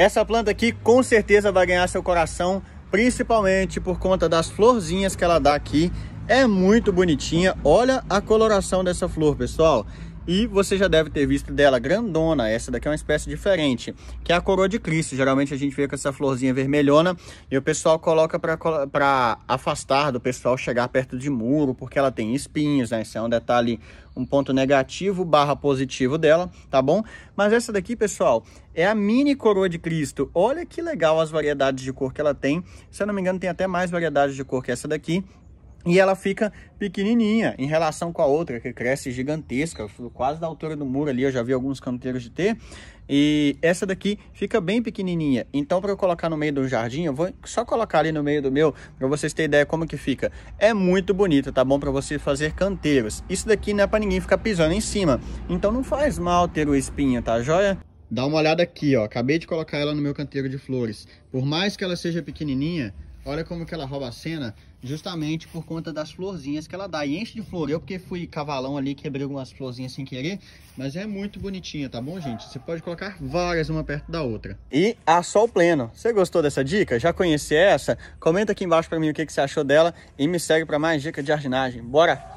Essa planta aqui com certeza vai ganhar seu coração, principalmente por conta das florzinhas que ela dá aqui. É muito bonitinha, olha a coloração dessa flor, pessoal. E você já deve ter visto dela grandona, essa daqui é uma espécie diferente, que é a coroa de Cristo. Geralmente a gente vê com essa florzinha vermelhona e o pessoal coloca para afastar do pessoal chegar perto de muro, porque ela tem espinhos, né? Esse é um detalhe, um ponto negativo barra positivo dela, tá bom? Mas essa daqui, pessoal, é a mini coroa de Cristo. Olha que legal as variedades de cor que ela tem. Se eu não me engano, tem até mais variedades de cor que essa daqui. E ela fica pequenininha em relação com a outra, que cresce gigantesca, quase da altura do muro ali, eu já vi alguns canteiros de ter. E essa daqui fica bem pequenininha. Então, para eu colocar no meio do jardim, eu vou só colocar ali no meio do meu, para vocês terem ideia como que fica. É muito bonita, tá bom? Para você fazer canteiros. Isso daqui não é para ninguém ficar pisando em cima. Então, não faz mal ter o espinho, tá joia? Dá uma olhada aqui, ó. Acabei de colocar ela no meu canteiro de flores. Por mais que ela seja pequenininha, Olha como que ela rouba a cena, justamente por conta das florzinhas que ela dá. E enche de flor. Eu porque fui cavalão ali, quebrei algumas florzinhas sem querer, mas é muito bonitinha, tá bom, gente? Você pode colocar várias uma perto da outra. E a sol pleno. Você gostou dessa dica? Já conhece essa? Comenta aqui embaixo pra mim o que, que você achou dela e me segue para mais dicas de jardinagem. Bora!